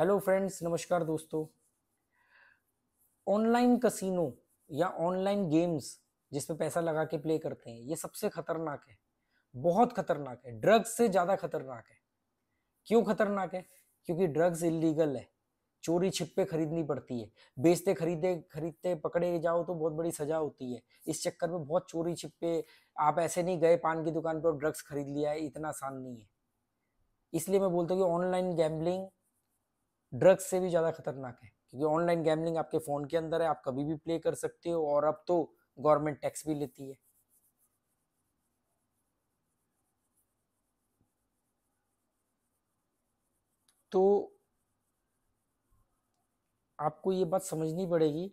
hello friends नमस्कार दोस्तों online casino या ऑनलाइन गेम्स जिसमें पैसा लगा के प्ले करते हैं ये सबसे खतरनाक है बहुत खतरनाक है ड्रग्स से ज़्यादा खतरनाक है क्यों खतरनाक है क्योंकि ड्रग्स इलीगल है चोरी छिपे खरीदनी पड़ती है बेचते खरीदे खरीदते पकड़े जाओ तो बहुत बड़ी सजा होती है इस चक्कर में बहुत चोरी छिपे आप ऐसे नहीं गए पान की दुकान पर ड्रग्स खरीद लिया है इतना आसान नहीं है इसलिए मैं बोलता हूँ कि ऑनलाइन गैम्बलिंग ड्रग्स से भी ज़्यादा खतरनाक है क्योंकि ऑनलाइन गैमलिंग आपके फ़ोन के अंदर है आप कभी भी प्ले कर सकते हो और अब तो गवर्नमेंट टैक्स भी लेती है तो आपको ये बात समझनी पड़ेगी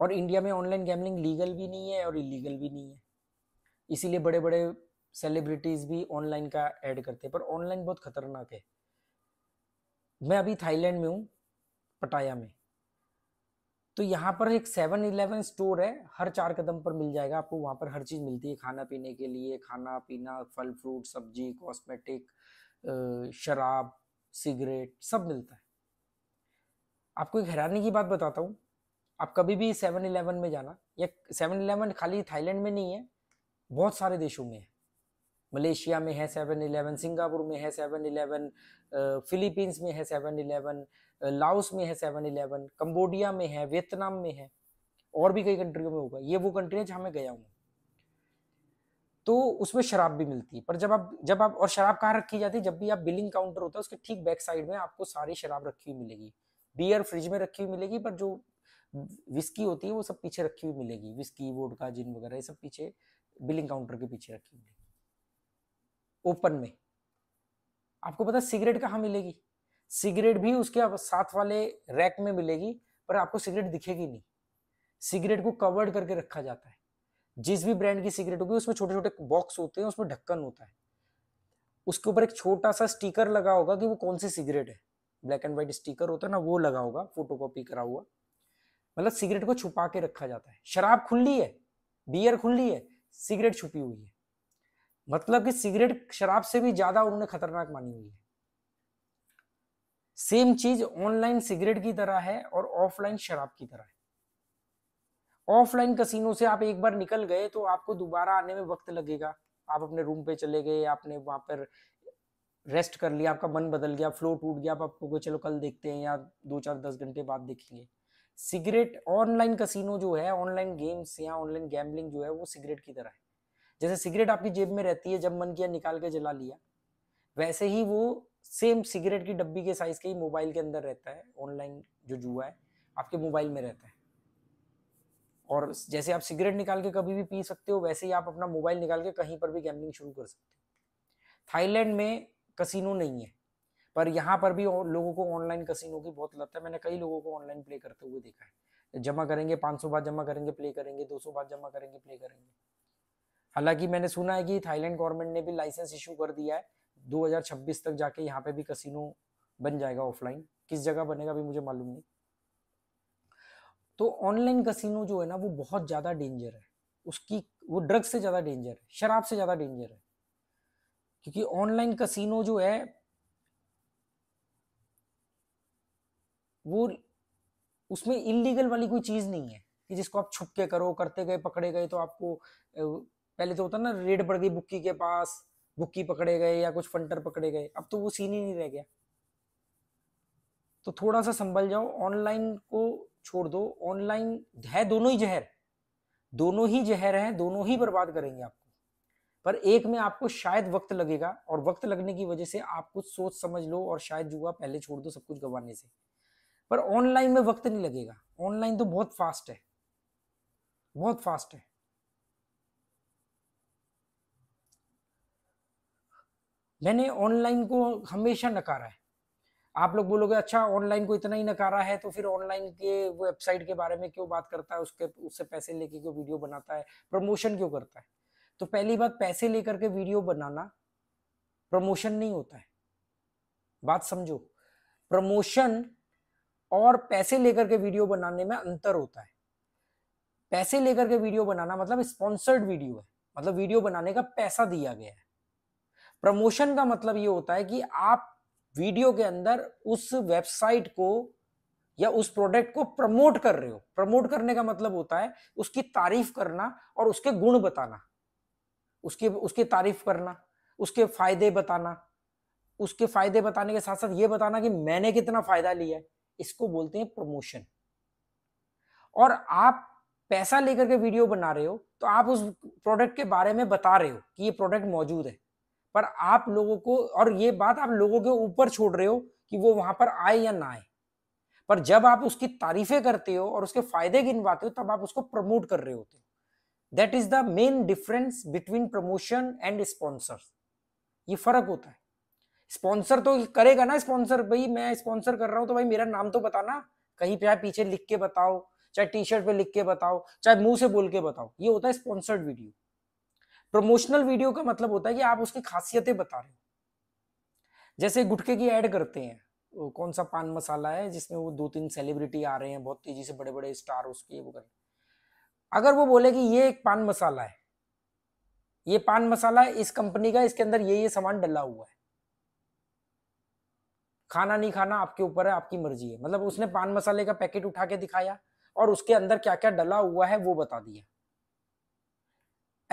और इंडिया में ऑनलाइन गैमलिंग लीगल भी नहीं है और इलीगल भी नहीं है इसीलिए बड़े बड़े सेलिब्रिटीज़ भी ऑनलाइन का ऐड करते हैं पर ऑनलाइन बहुत खतरनाक है मैं अभी थाईलैंड में हूँ पटाया में तो यहाँ पर एक सेवन इलेवन स्टोर है हर चार कदम पर मिल जाएगा आपको वहाँ पर हर चीज़ मिलती है खाना पीने के लिए खाना पीना फल फ्रूट सब्जी कॉस्मेटिक शराब सिगरेट सब मिलता है आपको एक हैरानी की बात बताता हूँ आप कभी भी सेवन इलेवन में जाना या सेवन इलेवन खाली थाईलैंड में नहीं है बहुत सारे देशों में है मलेशिया में है सेवन इलेवन सिंगापुर में है सेवन इलेवन फिलीपींस में है सेवन इलेवन लाओस में है सेवन इलेवन कम्बोडिया में है वियतनाम में है और भी कई कंट्रियों में होगा ये वो कंट्री है जहाँ मैं गया हूँ तो उसमें शराब भी मिलती है पर जब आप जब आप और शराब कहाँ रखी जाती है जब भी आप बिलिंग काउंटर होता है उसके ठीक बैक साइड में आपको सारी शराब रखी हुई मिलेगी बियर फ्रिज में रखी हुई मिलेगी पर जो विस्की होती है वो सब पीछे रखी हुई मिलेगी विस्की वोडका जिन वगैरह ये सब पीछे बिलिंग काउंटर के पीछे रखी मिलेगी ओपन में आपको पता सिगरेट कहाँ मिलेगी सिगरेट भी उसके साथ वाले रैक में मिलेगी पर आपको सिगरेट दिखेगी नहीं सिगरेट को कवर्ड करके रखा जाता है जिस भी ब्रांड की सिगरेट होगी उसमें छोटे छोटे बॉक्स होते हैं उसमें ढक्कन होता है उसके ऊपर एक छोटा सा स्टिकर लगा होगा कि वो कौन सी सिगरेट है ब्लैक एंड व्हाइट स्टिकर होता है ना वो लगा होगा फोटो कॉपी करा हुआ मतलब सिगरेट को छुपा के रखा जाता है शराब खुली है बियर खुली है सिगरेट छुपी हुई है मतलब कि सिगरेट शराब से भी ज्यादा उन्होंने खतरनाक मानी हुई है सेम चीज ऑनलाइन सिगरेट की तरह है और ऑफलाइन शराब की तरह है ऑफलाइन कसिनो से आप एक बार निकल गए तो आपको दोबारा आने में वक्त लगेगा आप अपने रूम पे चले गए आपने वहां पर रेस्ट कर लिया आपका मन बदल गया फ्लो टूट गया आप आपको चलो कल देखते हैं या दो चार दस घंटे बाद देखेंगे सिगरेट ऑनलाइन कसिनो जो है ऑनलाइन गेम्स या ऑनलाइन गैम्बलिंग जो है वो सिगरेट की तरह है जैसे सिगरेट आपकी जेब में रहती है जब मन किया निकाल के जला लिया वैसे ही वो सेम सिगरेट की डब्बी के साइज के ही मोबाइल के अंदर रहता है ऑनलाइन जो जुआ है आपके मोबाइल में रहता है और जैसे आप सिगरेट निकाल के कभी भी पी सकते हो वैसे ही आप अपना मोबाइल निकाल के कहीं पर भी गैमलिंग शुरू कर सकते हो थाईलैंड में कसिनो नहीं है पर यहाँ पर भी लोगों को ऑनलाइन कसिनो की बहुत लत है मैंने कई लोगों को ऑनलाइन प्ले करते हुए देखा है जमा करेंगे सौ बार जमा करेंगे प्ले करेंगे दो सौ बार जमा करेंगे प्ले करेंगे हालांकि मैंने सुना है कि थाईलैंड गवर्नमेंट ने भी लाइसेंस इशू कर दिया है 2026 तक जाके यहाँ पे भी कसिनो बन जाएगा ऑफलाइन किस जगह बनेगा भी मुझे मालूम नहीं तो ऑनलाइन कसिनो जो है ना वो बहुत ज़्यादा डेंजर है उसकी वो ड्रग से ज़्यादा डेंजर है शराब से ज़्यादा डेंजर है क्योंकि ऑनलाइन कसिनो जो है वो उसमें इलीगल वाली कोई चीज़ नहीं है कि जिसको आप छुप के करो करते गए पकड़े गए तो आपको पहले तो होता ना रेड पड़ गई बुक्की के पास बुक्की पकड़े गए या कुछ फंटर पकड़े गए अब तो वो सीन ही नहीं रह गया तो थोड़ा सा संभल जाओ ऑनलाइन को छोड़ दो ऑनलाइन है दोनों ही जहर दोनों ही जहर है दोनों ही बर्बाद करेंगे आपको पर एक में आपको शायद वक्त लगेगा और वक्त लगने की वजह से आप कुछ सोच समझ लो और शायद जुआ पहले छोड़ दो सब कुछ गंवाने से पर ऑनलाइन में वक्त नहीं लगेगा ऑनलाइन तो बहुत फास्ट है बहुत फास्ट है मैंने ऑनलाइन को हमेशा नकारा है आप लोग बोलोगे अच्छा ऑनलाइन को इतना ही नकारा है तो फिर ऑनलाइन के वेबसाइट के बारे में क्यों बात करता है उसके उससे पैसे लेके क्यों वीडियो बनाता है प्रमोशन क्यों करता है तो पहली बात पैसे लेकर के वीडियो बनाना प्रमोशन नहीं होता है बात समझो प्रमोशन और पैसे लेकर के वीडियो बनाने में अंतर होता है पैसे लेकर के वीडियो बनाना मतलब स्पॉन्सर्ड वीडियो है मतलब वीडियो बनाने का पैसा दिया गया है प्रमोशन का मतलब ये होता है कि आप वीडियो के अंदर उस वेबसाइट को या उस प्रोडक्ट को प्रमोट कर रहे हो प्रमोट करने का मतलब होता है उसकी तारीफ करना और उसके गुण बताना उसकी उसकी तारीफ करना उसके फायदे बताना उसके फायदे बताने के साथ साथ ये बताना कि मैंने कितना फायदा लिया है इसको बोलते हैं प्रमोशन और आप पैसा लेकर के वीडियो बना रहे हो तो आप उस प्रोडक्ट के बारे में बता रहे हो कि ये प्रोडक्ट मौजूद है पर आप लोगों को और ये बात आप लोगों के ऊपर छोड़ रहे हो कि वो वहां पर आए या ना आए पर जब आप उसकी तारीफें करते हो और उसके फायदे गिनवाते हो तब आप उसको प्रमोट कर रहे होते हो that is the main difference between promotion and sponsor ये फर्क होता है स्पॉन्सर तो करेगा ना स्पॉन्सर भाई मैं स्पॉन्सर कर रहा हूँ तो भाई मेरा नाम तो बताना कहीं पे पीछे लिख के बताओ चाहे टी शर्ट पे लिख के बताओ चाहे मुंह से बोल के बताओ ये होता है स्पॉन्सर्ड वीडियो प्रमोशनल वीडियो का मतलब होता है कि आप उसकी खासियतें बता रहे हो जैसे गुटखे की ऐड करते हैं कौन सा पान मसाला है जिसमें वो दो तीन सेलिब्रिटी आ रहे हैं बहुत तेजी से बड़े बड़े स्टार उसके वो कर अगर वो बोले कि ये एक पान मसाला है ये पान मसाला इस कंपनी का इसके अंदर ये ये सामान डला हुआ है खाना नहीं खाना आपके ऊपर है आपकी मर्जी है मतलब उसने पान मसाले का पैकेट उठा के दिखाया और उसके अंदर क्या क्या डला हुआ है वो बता दिया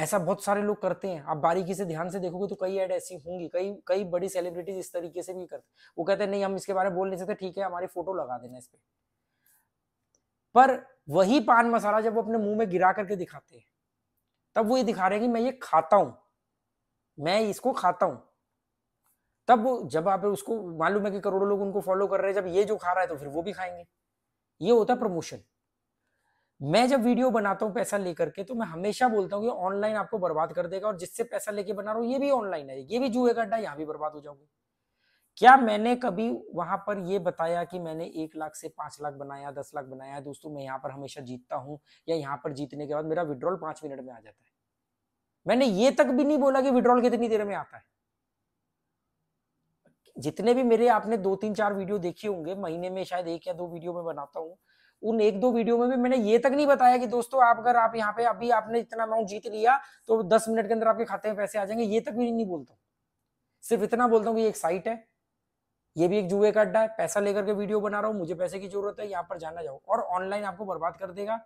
ऐसा बहुत सारे लोग करते हैं आप बारीकी से ध्यान से देखोगे तो कई ऐड ऐसी होंगी कई कई बड़ी सेलिब्रिटीज इस तरीके से भी करते वो कहते हैं नहीं हम इसके बारे में बोल नहीं सकते ठीक है हमारी फोटो लगा देना इस पर पर वही पान मसाला जब वो अपने मुंह में गिरा करके दिखाते हैं तब वो ये दिखा रहे हैं कि मैं ये खाता हूं मैं इसको खाता हूं तब जब आप उसको मालूम है कि करोड़ों लोग उनको फॉलो कर रहे हैं जब ये जो खा रहा है तो फिर वो भी खाएंगे ये होता है प्रमोशन मैं जब वीडियो बनाता हूँ पैसा लेकर के तो मैं हमेशा बोलता हूँ कि ऑनलाइन आपको बर्बाद कर देगा और जिससे पैसा लेके बना रहा हूँ ये भी ऑनलाइन है ये भी जुए गड्ढा यहाँ भी बर्बाद हो जाऊंगी क्या मैंने कभी वहां पर ये बताया कि मैंने एक लाख से पांच लाख बनाया दस लाख बनाया दोस्तों मैं यहाँ पर हमेशा जीतता हूँ या यहाँ पर जीतने के बाद मेरा विड्रॉल पांच मिनट में आ जाता है मैंने ये तक भी नहीं बोला कि विड्रॉल कितनी देर में आता है जितने भी मेरे आपने दो तीन चार वीडियो देखे होंगे महीने में शायद एक या दो वीडियो में बनाता हूँ उन एक दो वीडियो में भी मैंने ये तक नहीं बताया कि दोस्तों आप अगर आप यहाँ पे अभी आपने इतना अमाउंट जीत लिया तो दस मिनट के अंदर आपके खाते में पैसे आ जाएंगे ये तक भी नहीं बोलता सिर्फ इतना बोलता हूँ कि एक साइट है ये भी एक जुए का अड्डा है पैसा लेकर के वीडियो बना रहा हूँ मुझे पैसे की जरूरत है यहाँ पर जाना जाओ और ऑनलाइन आपको बर्बाद कर देगा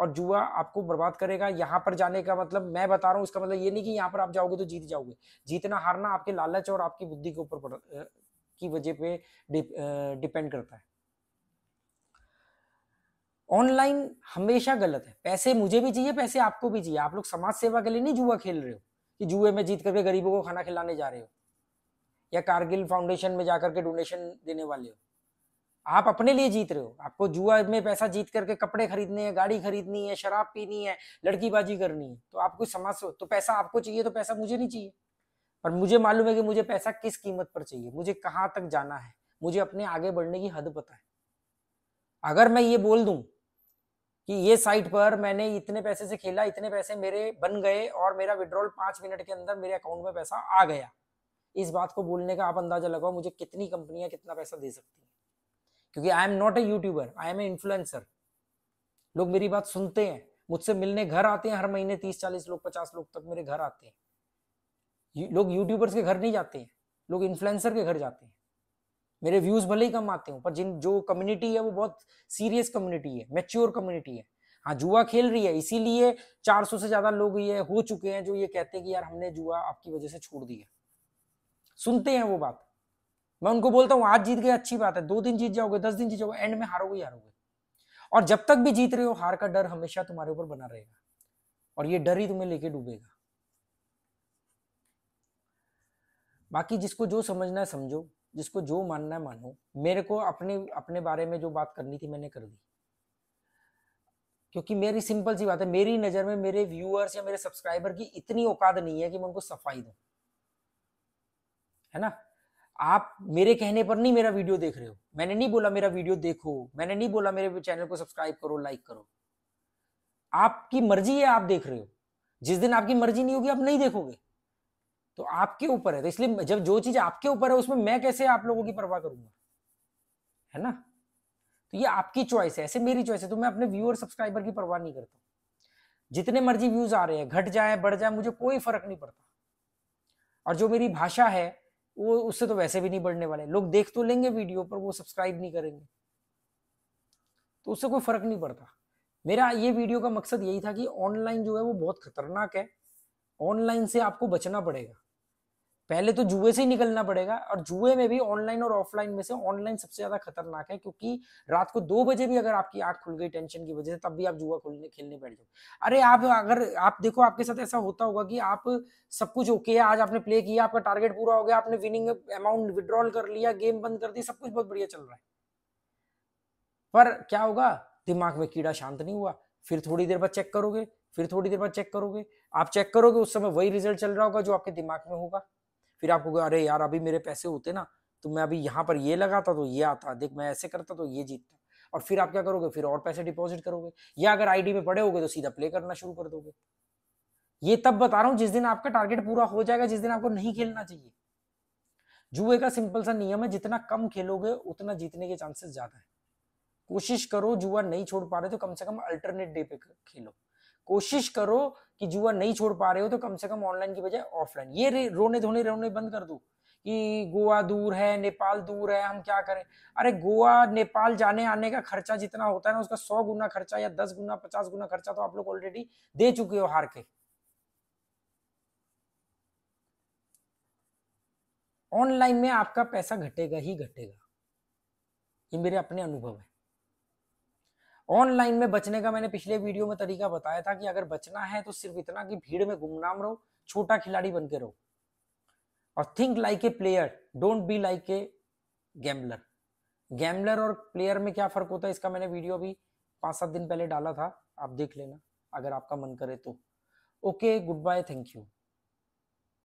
और जुआ आपको बर्बाद करेगा यहाँ पर जाने का मतलब मैं बता रहा हूँ इसका मतलब ये नहीं कि यहाँ पर आप जाओगे तो जीत जाओगे जीतना हारना आपके लालच और आपकी बुद्धि के ऊपर की वजह पे डिपेंड करता है ऑनलाइन हमेशा गलत है पैसे मुझे भी चाहिए पैसे आपको भी चाहिए आप लोग समाज सेवा के लिए नहीं जुआ खेल रहे हो कि जुए में जीत करके गरीबों को खाना खिलाने जा रहे हो या कारगिल फाउंडेशन में जाकर के डोनेशन देने वाले हो आप अपने लिए जीत रहे हो आपको जुआ में पैसा जीत करके कपड़े खरीदने हैं गाड़ी खरीदनी है शराब पीनी है लड़कीबाजी करनी है तो आपको समाज से तो पैसा आपको चाहिए तो पैसा मुझे नहीं चाहिए पर मुझे मालूम है कि मुझे पैसा किस कीमत पर चाहिए मुझे कहाँ तक जाना है मुझे अपने आगे बढ़ने की हद पता है अगर मैं ये बोल दूं कि ये साइट पर मैंने इतने पैसे से खेला इतने पैसे मेरे बन गए और मेरा विड्रॉल पाँच मिनट के अंदर मेरे अकाउंट में पैसा आ गया इस बात को बोलने का आप अंदाजा लगाओ मुझे कितनी कंपनियां कितना पैसा दे सकती हैं क्योंकि I am not a YouTuber I am a influencer लोग मेरी बात सुनते हैं मुझसे मिलने घर आते हैं हर महीने तीस चालीस लोग पचास लोग तक मेरे घर आते हैं लोग यूट्यूबर्स के घर नहीं जाते हैं लोग इन्फ्लुएंसर के घर जाते हैं मेरे व्यूज भले ही कम आते हो पर जिन जो कम्युनिटी है वो बहुत सीरियस कम्युनिटी है मेच्योर कम्युनिटी है हाँ जुआ खेल रही है इसीलिए 400 से ज्यादा लोग ये हो चुके हैं जो ये कहते हैं कि यार हमने जुआ आपकी वजह से छोड़ दिया सुनते हैं वो बात मैं उनको बोलता हूँ आज जीत गए अच्छी बात है दो दिन जीत जाओगे दस दिन जीत जाओगे एंड में हारोगे हारोगे और जब तक भी जीत रहे हो हार का डर हमेशा तुम्हारे ऊपर बना रहेगा और ये डर ही तुम्हें लेके डूबेगा बाकी जिसको जो समझना है समझो जिसको जो मानना है मानो मेरे को अपने अपने बारे में जो बात करनी थी मैंने कर दी क्योंकि मेरी सिंपल सी बात है मेरी नज़र में मेरे व्यूअर्स या मेरे सब्सक्राइबर की इतनी औकात नहीं है कि मैं उनको सफाई दू है ना आप मेरे कहने पर नहीं मेरा वीडियो देख रहे हो मैंने नहीं बोला मेरा वीडियो देखो मैंने नहीं बोला मेरे चैनल को सब्सक्राइब करो लाइक करो आपकी मर्जी है आप देख रहे हो जिस दिन आपकी मर्जी नहीं होगी आप नहीं देखोगे तो आपके ऊपर है तो इसलिए जब जो चीज आपके ऊपर है उसमें मैं कैसे आप लोगों की परवाह करूंगा है ना तो ये आपकी चॉइस है ऐसे मेरी चॉइस है तो मैं अपने व्यूअर सब्सक्राइबर की परवाह नहीं करता जितने मर्जी व्यूज आ रहे हैं घट जाए बढ़ जाए मुझे कोई फर्क नहीं पड़ता और जो मेरी भाषा है वो उससे तो वैसे भी नहीं बढ़ने वाले लोग देख तो लेंगे वीडियो पर वो सब्सक्राइब नहीं करेंगे तो उससे कोई फर्क नहीं पड़ता मेरा ये वीडियो का मकसद यही था कि ऑनलाइन जो है वो बहुत खतरनाक है ऑनलाइन से आपको बचना पड़ेगा पहले तो जुए से ही निकलना पड़ेगा और जुए में भी ऑनलाइन और ऑफलाइन में से ऑनलाइन सबसे ज्यादा खतरनाक है क्योंकि रात को दो बजे भी अगर आपकी आंख खुल गई टेंशन की वजह से तब भी आप जुआ खुलने खेलने बैठ जाओ अरे आप अगर आप देखो आपके साथ ऐसा होता होगा कि आप सब कुछ ओके है आज आपने प्ले किया आपका टारगेट पूरा हो गया आपने विनिंग अमाउंट विड्रॉल कर लिया गेम बंद कर दी सब कुछ बहुत बढ़िया चल रहा है पर क्या होगा दिमाग में कीड़ा शांत नहीं हुआ फिर थोड़ी देर बाद चेक करोगे फिर थोड़ी देर बाद चेक करोगे आप चेक करोगे उस समय वही रिजल्ट चल रहा होगा जो आपके दिमाग में होगा फिर आपको अरे यार अभी मेरे पैसे होते ना तो मैं अभी यहाँ पर ये लगाता तो ये आता देख मैं ऐसे करता तो ये जीतता और फिर आप क्या करोगे फिर और पैसे डिपॉजिट करोगे या अगर आईडी में पड़े होगे तो सीधा प्ले करना शुरू कर दोगे ये तब बता रहा हूँ जिस दिन आपका टारगेट पूरा हो जाएगा जिस दिन आपको नहीं खेलना चाहिए जुए का सिंपल सा नियम है जितना कम खेलोगे उतना जीतने के चांसेस ज्यादा है कोशिश करो जुआ नहीं छोड़ पा रहे तो कम से कम अल्टरनेट डे पे खेलो कोशिश करो कि जुआ नहीं छोड़ पा रहे हो तो कम से कम ऑनलाइन की बजाय ऑफलाइन ये रोने धोने रोने बंद कर दू कि गोवा दूर है नेपाल दूर है हम क्या करें अरे गोवा नेपाल जाने आने का खर्चा जितना होता है ना उसका सौ गुना खर्चा या दस गुना पचास गुना खर्चा तो आप लोग ऑलरेडी दे चुके हो हार के ऑनलाइन में आपका पैसा घटेगा ही घटेगा ये मेरे अपने अनुभव है ऑनलाइन में बचने का मैंने पिछले वीडियो में तरीका बताया था कि अगर बचना है तो सिर्फ इतना कि भीड़ में गुमनाम रहो छोटा खिलाड़ी बन के रहो और think like a player don't be like a gambler gambler और प्लेयर में क्या फर्क होता है इसका मैंने वीडियो अभी पांच सात दिन पहले डाला था आप देख लेना अगर आपका मन करे तो okay good bye thank you